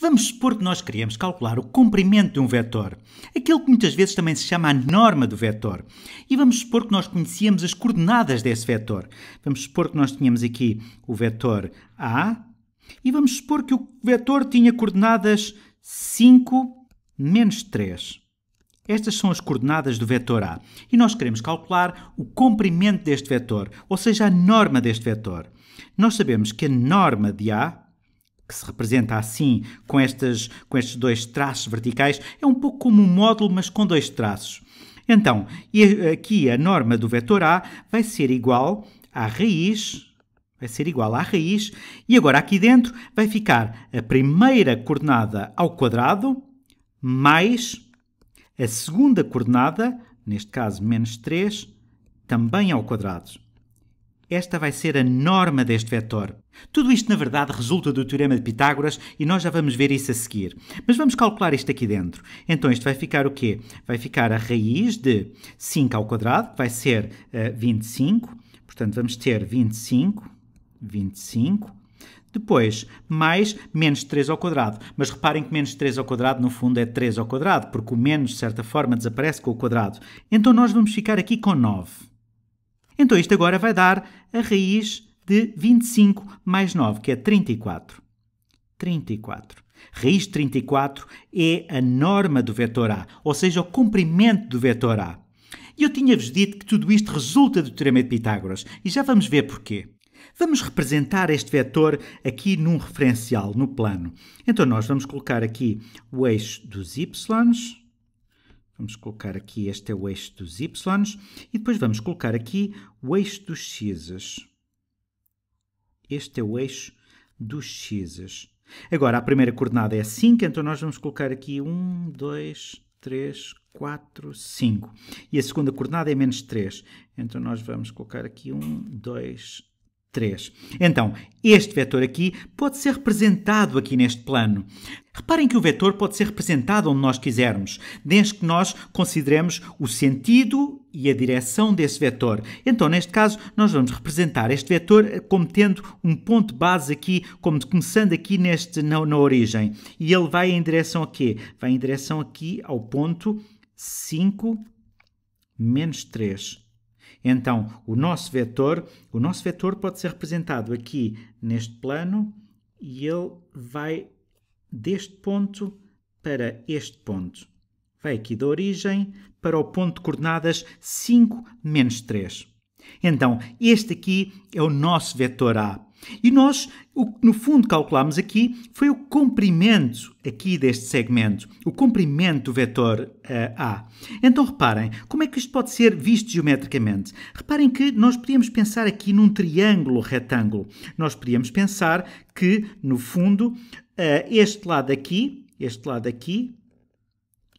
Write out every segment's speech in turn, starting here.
Vamos supor que nós queríamos calcular o comprimento de um vetor, aquilo que muitas vezes também se chama a norma do vetor. E vamos supor que nós conhecíamos as coordenadas desse vetor. Vamos supor que nós tínhamos aqui o vetor A e vamos supor que o vetor tinha coordenadas 5 menos 3. Estas são as coordenadas do vetor A e nós queremos calcular o comprimento deste vetor, ou seja, a norma deste vetor. Nós sabemos que a norma de A que se representa assim, com, estas, com estes dois traços verticais, é um pouco como um módulo, mas com dois traços. Então, aqui a norma do vetor A vai ser igual à raiz, vai ser igual à raiz, e agora aqui dentro vai ficar a primeira coordenada ao quadrado mais a segunda coordenada, neste caso menos 3, também ao quadrado. Esta vai ser a norma deste vetor. Tudo isto, na verdade, resulta do teorema de Pitágoras e nós já vamos ver isso a seguir. Mas vamos calcular isto aqui dentro. Então isto vai ficar o quê? Vai ficar a raiz de 5 ao quadrado, que vai ser uh, eh, 25. Portanto, vamos ter 25, 25. Depois, mais menos 3 ao quadrado. Mas reparem que menos 3 ao quadrado, no fundo, é 3 ao quadrado, porque o menos, de certa forma, desaparece com o quadrado. Então nós vamos ficar aqui com 9. Então isto agora vai dar a raiz de 25 mais 9, que é 34. 34. Raiz de 34 é a norma do vetor A, ou seja, o comprimento do vetor A. E eu tinha-vos dito que tudo isto resulta do teorema de Pitágoras, e já vamos ver porquê. Vamos representar este vetor aqui num referencial, no plano. Então nós vamos colocar aqui o eixo dos y, Vamos colocar aqui, este é o eixo dos y, e depois vamos colocar aqui o eixo dos x. Este é o eixo dos x. Agora, a primeira coordenada é 5, então nós vamos colocar aqui 1, 2, 3, 4, 5. E a segunda coordenada é menos 3. Então nós vamos colocar aqui 1, 2, 3. 3. Então, este vetor aqui pode ser representado aqui neste plano. Reparem que o vetor pode ser representado onde nós quisermos, desde que nós consideremos o sentido e a direção desse vetor. Então, neste caso, nós vamos representar este vetor como tendo um ponto base aqui, como começando aqui neste, na, na origem. E ele vai em direção a quê? Vai em direção aqui ao ponto 5 menos 3. Então, o nosso vetor, o nosso vetor pode ser representado aqui neste plano e ele vai deste ponto para este ponto. Vai aqui da origem para o ponto de coordenadas 5 menos 3. Então, este aqui é o nosso vetor A. E nós, no fundo, calculamos aqui foi o comprimento aqui deste segmento, o comprimento do vetor uh, A. Então reparem, como é que isto pode ser visto geometricamente? Reparem que nós podíamos pensar aqui num triângulo retângulo. Nós podíamos pensar que, no fundo, uh, este lado aqui, este lado aqui,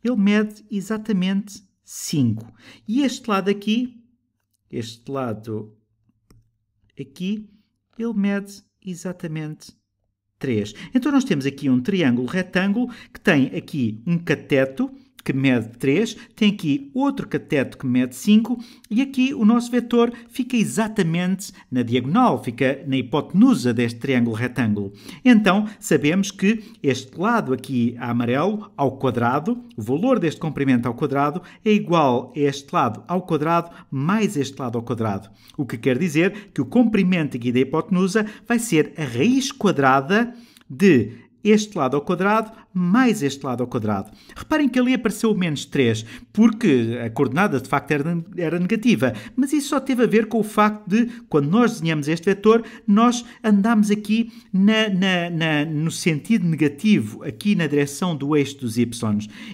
ele mede exatamente 5. E este lado aqui, este lado aqui, ele mede exatamente 3. Então nós temos aqui um triângulo retângulo que tem aqui um cateto que mede 3, tem aqui outro cateto que mede 5 e aqui o nosso vetor fica exatamente na diagonal, fica na hipotenusa deste triângulo retângulo. Então, sabemos que este lado aqui amarelo ao quadrado, o valor deste comprimento ao quadrado é igual a este lado ao quadrado mais este lado ao quadrado, o que quer dizer que o comprimento aqui da hipotenusa vai ser a raiz quadrada de este lado ao quadrado mais este lado ao quadrado. Reparem que ali apareceu o menos 3, porque a coordenada de facto era, era negativa, mas isso só teve a ver com o facto de, quando nós desenhamos este vetor, nós andámos aqui na, na, na, no sentido negativo, aqui na direção do eixo dos y.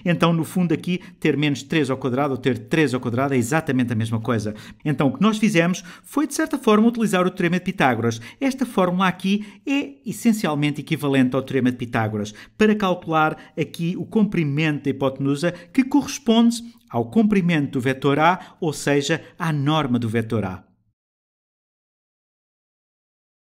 Então, no fundo, aqui ter menos 3 ao quadrado ou ter 3 ao quadrado é exatamente a mesma coisa. Então, o que nós fizemos foi, de certa forma, utilizar o teorema de Pitágoras. Esta fórmula aqui é essencialmente equivalente ao teorema de Pitágoras para calcular calcular aqui o comprimento da hipotenusa, que corresponde ao comprimento do vetor A, ou seja, à norma do vetor A.